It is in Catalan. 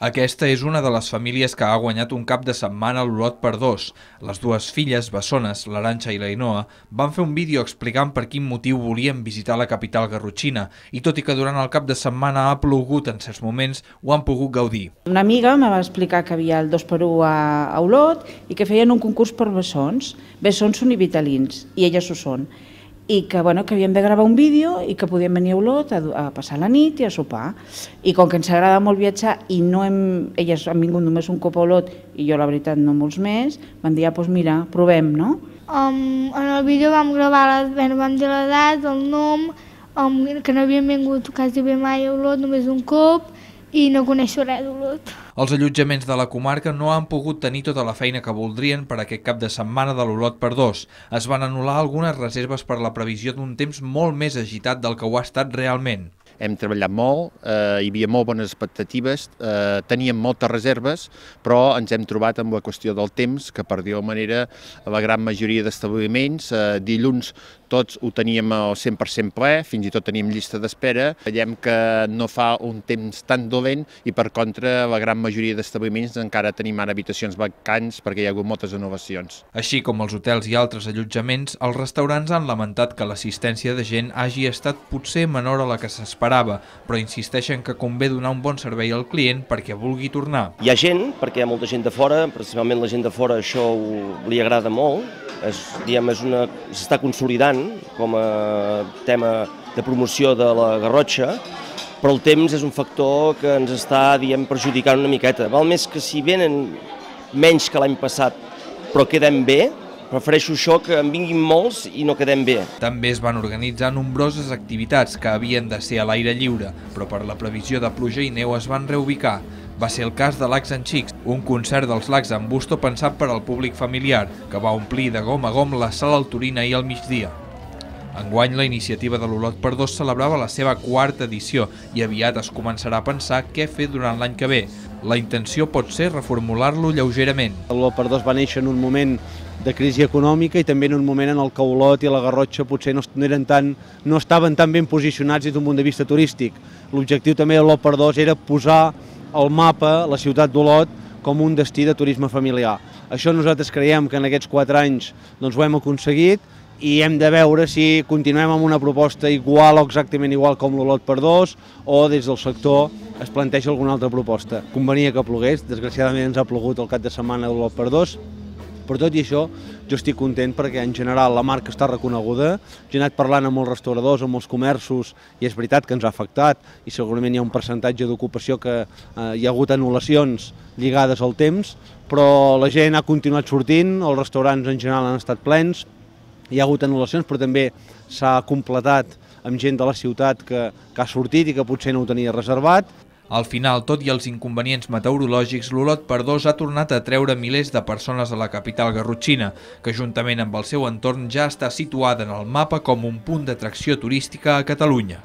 Aquesta és una de les famílies que ha guanyat un cap de setmana al lot per dos. Les dues filles, bessones, l'Aranxa i la Inoa, van fer un vídeo explicant per quin motiu volien visitar la capital garrotxina i tot i que durant el cap de setmana ha plogut en certs moments, ho han pogut gaudir. Una amiga em va explicar que havia el 2x1 a, a Olot i que feien un concurs per bessons. Bessons són i vitalins, i elles ho són i que, bueno, que havíem de gravar un vídeo i que podíem venir a Olot a, a passar la nit i a sopar. I com que ens agrada molt viatjar i no hem, elles han vingut només un cop a Olot i jo la veritat no molts més, van dir, ah, doncs mira, provem, no? Um, en el vídeo vam gravar, les, bueno, vam dir l'edat, el nom, um, que no havíem vingut quasi bé mai a Olot, només un cop, i no coneixo res d'Olot. Els allotjaments de la comarca no han pogut tenir tota la feina que voldrien per aquest cap de setmana de l'Olot per dos. Es van anul·lar algunes reserves per la previsió d'un temps molt més agitat del que ho ha estat realment hem treballat molt, eh, hi havia molt bones expectatives, eh, teníem moltes reserves, però ens hem trobat amb la qüestió del temps, que per dir-ho manera la gran majoria d'establiments, eh, dilluns tots ho teníem al 100% ple, fins i tot teníem llista d'espera, veiem que no fa un temps tan dolent i per contra la gran majoria d'establiments encara tenim ara habitacions vacants perquè hi ha hagut moltes innovacions. Així com els hotels i altres allotjaments, els restaurants han lamentat que l'assistència de gent hagi estat potser menor a la que s'espera esperava, però insisteixen que convé donar un bon servei al client perquè vulgui tornar. Hi ha gent, perquè hi ha molta gent de fora, principalment la gent de fora això ho, li agrada molt, és, diguem, una, s'està consolidant com a tema de promoció de la Garrotxa, però el temps és un factor que ens està, diem, perjudicant una miqueta. Val més que si venen menys que l'any passat, però quedem bé, Prefereixo això que en vinguin molts i no quedem bé. També es van organitzar nombroses activitats que havien de ser a l'aire lliure, però per la previsió de pluja i neu es van reubicar. Va ser el cas de Lacs en Xics, un concert dels Lacs en Busto pensat per al públic familiar, que va omplir de gom a gom la sala altorina i al migdia. Enguany, la iniciativa de l'Olot per dos celebrava la seva quarta edició i aviat es començarà a pensar què fer durant l'any que ve. La intenció pot ser reformular-lo lleugerament. L'Operdós va néixer en un moment de crisi econòmica i també en un moment en el que Olot i la Garrotxa potser no, eren tan, no estaven tan ben posicionats des d'un punt de vista turístic. L'objectiu també de 2 era posar al mapa la ciutat d'Olot com un destí de turisme familiar. Això nosaltres creiem que en aquests quatre anys doncs, ho hem aconseguit i hem de veure si continuem amb una proposta igual o exactament igual com l'Olot per dos o des del sector es planteja alguna altra proposta. Convenia que plogués, desgraciadament ens ha plogut el cap de setmana de l'Op per dos, però tot i això jo estic content perquè en general la marca està reconeguda, jo he anat parlant amb molts restauradors, amb els comerços, i és veritat que ens ha afectat i segurament hi ha un percentatge d'ocupació que eh, hi ha hagut anul·lacions lligades al temps, però la gent ha continuat sortint, els restaurants en general han estat plens, hi ha hagut anul·lacions però també s'ha completat amb gent de la ciutat que, que ha sortit i que potser no ho tenia reservat. Al final, tot i els inconvenients meteorològics, l'Olot per dos ha tornat a treure milers de persones a la capital garrotxina, que juntament amb el seu entorn ja està situada en el mapa com un punt d'atracció turística a Catalunya.